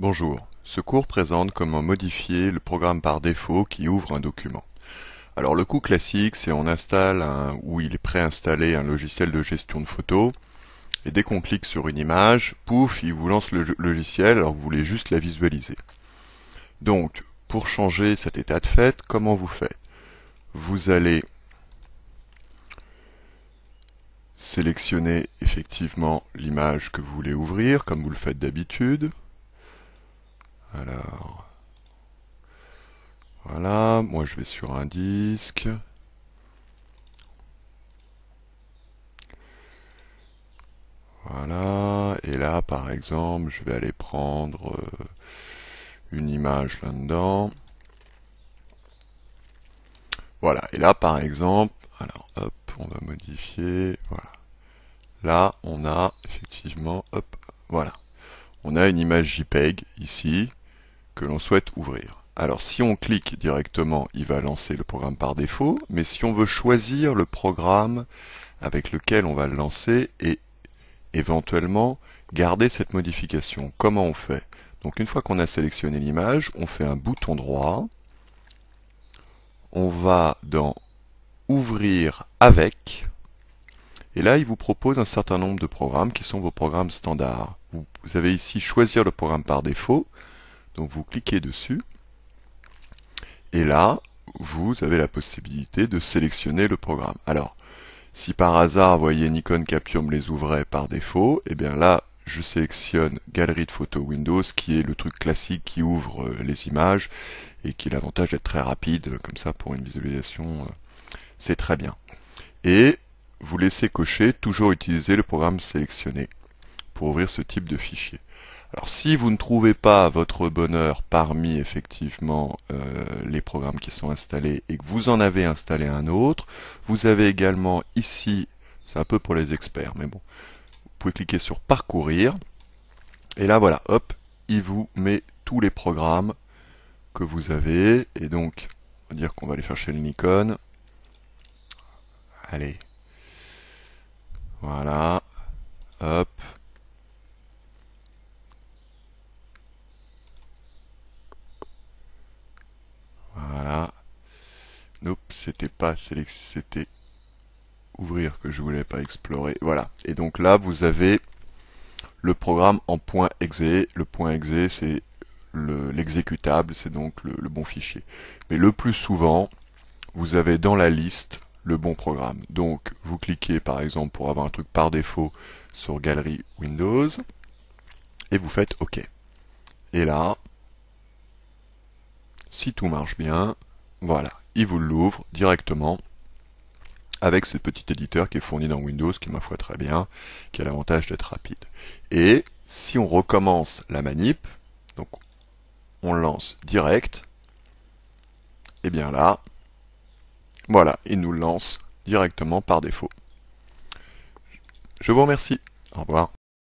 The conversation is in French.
Bonjour, ce cours présente comment modifier le programme par défaut qui ouvre un document. Alors le coup classique, c'est on installe un, ou il est préinstallé un logiciel de gestion de photos, et dès qu'on clique sur une image, pouf, il vous lance le logiciel, alors vous voulez juste la visualiser. Donc, pour changer cet état de fait, comment vous faites Vous allez sélectionner effectivement l'image que vous voulez ouvrir, comme vous le faites d'habitude, alors, voilà, moi je vais sur un disque. Voilà, et là par exemple, je vais aller prendre euh, une image là-dedans. Voilà, et là par exemple, alors hop, on va modifier, voilà. Là, on a effectivement, hop, voilà. On a une image JPEG ici, que l'on souhaite ouvrir. Alors si on clique directement, il va lancer le programme par défaut, mais si on veut choisir le programme avec lequel on va le lancer et éventuellement garder cette modification, comment on fait Donc une fois qu'on a sélectionné l'image, on fait un bouton droit, on va dans Ouvrir avec, et là il vous propose un certain nombre de programmes qui sont vos programmes standards. Vous avez ici Choisir le programme par défaut, donc vous cliquez dessus et là, vous avez la possibilité de sélectionner le programme. Alors, si par hasard, vous voyez, Nikon Capture me les ouvrait par défaut, et eh bien là, je sélectionne Galerie de photos Windows, qui est le truc classique qui ouvre euh, les images et qui a l'avantage d'être très rapide, euh, comme ça pour une visualisation, euh, c'est très bien. Et vous laissez cocher Toujours utiliser le programme sélectionné pour ouvrir ce type de fichier. Alors si vous ne trouvez pas votre bonheur parmi effectivement euh, les programmes qui sont installés et que vous en avez installé un autre, vous avez également ici, c'est un peu pour les experts, mais bon, vous pouvez cliquer sur parcourir. Et là voilà, hop, il vous met tous les programmes que vous avez. Et donc, on va dire qu'on va aller chercher le Nikon. Allez. Voilà. Hop. Nope, c'était pas c'était ouvrir que je voulais pas explorer. Voilà. Et donc là, vous avez le programme en point .exe. Le point .exe, c'est l'exécutable, c'est donc le, le, bon fichier. Mais le plus souvent, vous avez dans la liste le bon programme. Donc, vous cliquez par exemple pour avoir un truc par défaut sur Galerie Windows, et vous faites OK. Et là, si tout marche bien, voilà il vous l'ouvre directement avec ce petit éditeur qui est fourni dans Windows, qui ma foi très bien, qui a l'avantage d'être rapide. Et si on recommence la manip, donc on lance direct, et bien là, voilà, il nous lance directement par défaut. Je vous remercie. Au revoir.